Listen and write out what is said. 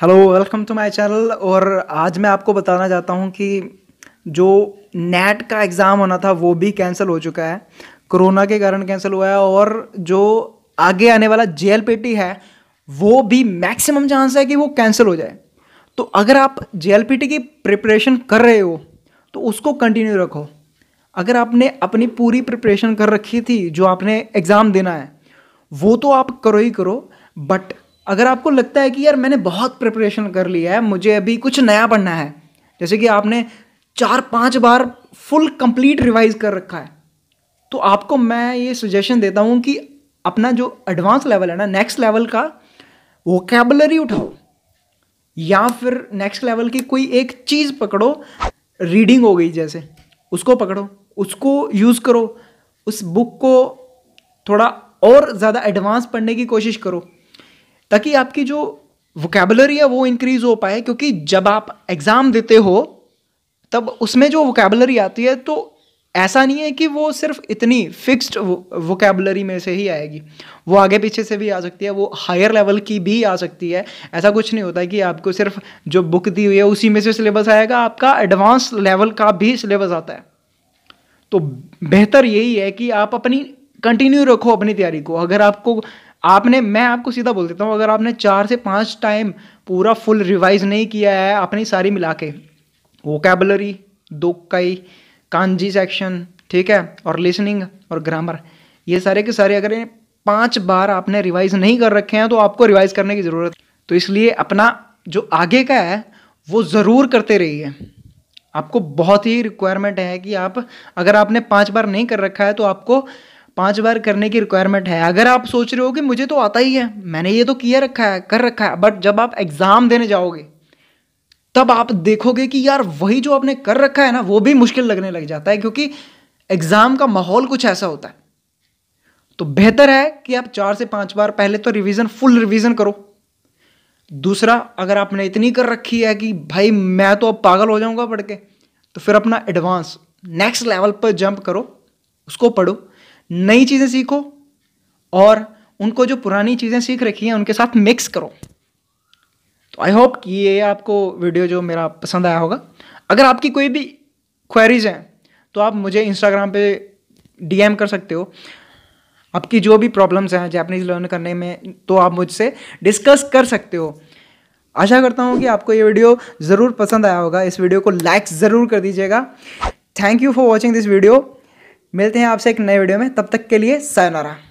hello welcome to my channel और आज मैं आपको बताना चाहता हूँ कि जो नेट का एग्ज़ाम होना था वो भी कैंसिल हो चुका है कोरोना के कारण कैंसिल हुआ है और जो आगे आने वाला जे है वो भी मैक्सिमम चांस है कि वो कैंसिल हो जाए तो अगर आप जे की प्रिपरेशन कर रहे हो तो उसको कंटिन्यू रखो अगर आपने अपनी पूरी प्रिपरेशन कर रखी थी जो आपने एग्ज़ाम देना है वो तो आप करो ही करो बट अगर आपको लगता है कि यार मैंने बहुत प्रिपरेशन कर लिया है मुझे अभी कुछ नया पढ़ना है जैसे कि आपने चार पांच बार फुल कंप्लीट रिवाइज कर रखा है तो आपको मैं ये सजेशन देता हूँ कि अपना जो एडवांस लेवल है ना नेक्स्ट लेवल का वोकेबलरी उठाओ या फिर नेक्स्ट लेवल की कोई एक चीज़ पकड़ो रीडिंग हो गई जैसे उसको पकड़ो उसको यूज़ करो उस बुक को थोड़ा और ज़्यादा एडवांस पढ़ने की कोशिश करो ताकि आपकी जो वोकेबलरी है वो इंक्रीज हो पाए क्योंकि जब आप एग्ज़ाम देते हो तब उसमें जो वोकेबलरी आती है तो ऐसा नहीं है कि वो सिर्फ इतनी फिक्स्ड वोकेबलरी में से ही आएगी वो आगे पीछे से भी आ सकती है वो हायर लेवल की भी आ सकती है ऐसा कुछ नहीं होता कि आपको सिर्फ जो बुक दी हुई है उसी में से सिलेबस आएगा आपका एडवांस लेवल का भी सिलेबस आता है तो बेहतर यही है कि आप अपनी कंटिन्यू रखो अपनी तैयारी को अगर आपको आपने मैं आपको सीधा बोल देता हूँ अगर आपने चार से पाँच टाइम पूरा फुल रिवाइज नहीं किया है आपने सारी मिला के वोकेबलरी कई कांजी सेक्शन ठीक है और लिसनिंग और ग्रामर ये सारे के सारे अगर पाँच बार आपने रिवाइज नहीं कर रखे हैं तो आपको रिवाइज करने की ज़रूरत तो इसलिए अपना जो आगे का है वो ज़रूर करते रहिए आपको बहुत ही रिक्वायरमेंट है कि आप अगर आपने पाँच बार नहीं कर रखा है तो आपको पांच बार करने की रिक्वायरमेंट है अगर आप सोच रहे हो कि मुझे तो आता ही है मैंने ये तो किया रखा है कर रखा है बट जब आप एग्ज़ाम देने जाओगे तब आप देखोगे कि यार वही जो आपने कर रखा है ना वो भी मुश्किल लगने लग जाता है क्योंकि एग्ज़ाम का माहौल कुछ ऐसा होता है तो बेहतर है कि आप चार से पांच बार पहले तो रिवीजन फुल रिवीजन करो दूसरा अगर आपने इतनी कर रखी है कि भाई मैं तो अब पागल हो जाऊंगा पढ़ के तो फिर अपना एडवांस नेक्स्ट लेवल पर जंप करो उसको पढ़ो नई चीज़ें सीखो और उनको जो पुरानी चीज़ें सीख रखी हैं उनके साथ मिक्स करो तो आई होप कि ये आपको वीडियो जो मेरा पसंद आया होगा अगर आपकी कोई भी क्वेरीज हैं तो आप मुझे इंस्टाग्राम पे डीएम कर सकते हो आपकी जो भी प्रॉब्लम्स हैं जैपनीज लर्न करने में तो आप मुझसे डिस्कस कर सकते हो आशा करता हूँ कि आपको ये वीडियो ज़रूर पसंद आया होगा इस वीडियो को लाइक ज़रूर कर दीजिएगा thank you for watching this video मिलते हैं आपसे एक नए वीडियो में तब तक के लिए सायोनारा